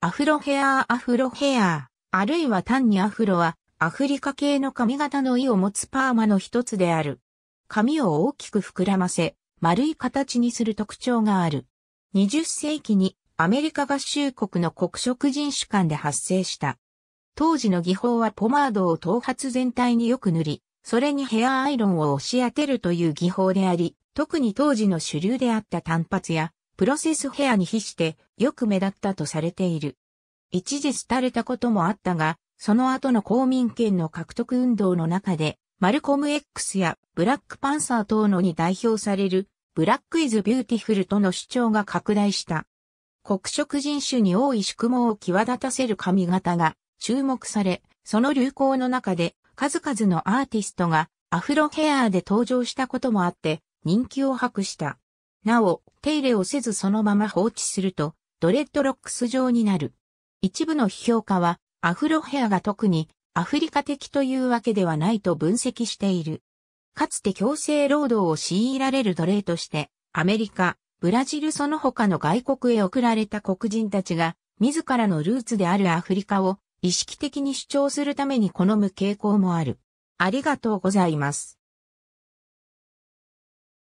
アフロヘアーアフロヘアー、あるいは単にアフロは、アフリカ系の髪型の意を持つパーマの一つである。髪を大きく膨らませ、丸い形にする特徴がある。20世紀にアメリカ合衆国の黒色人種間で発生した。当時の技法はポマードを頭髪全体によく塗り、それにヘアアイロンを押し当てるという技法であり、特に当時の主流であった単髪やプロセスヘアに比してよく目立ったとされている。一時廃れたこともあったが、その後の公民権の獲得運動の中で、マルコム X やブラックパンサー等のに代表される、ブラックイズビューティフルとの主張が拡大した。黒色人種に多い宿毛を際立たせる髪型が注目され、その流行の中で数々のアーティストがアフロヘアで登場したこともあって人気を博した。なお、手入れをせずそのまま放置すると、ドレッドロックス状になる。一部の批評家は、アフロヘアが特にアフリカ的というわけではないと分析している。かつて強制労働を強いられる奴隷として、アメリカ、ブラジルその他の外国へ送られた黒人たちが、自らのルーツであるアフリカを意識的に主張するために好む傾向もある。ありがとうございます。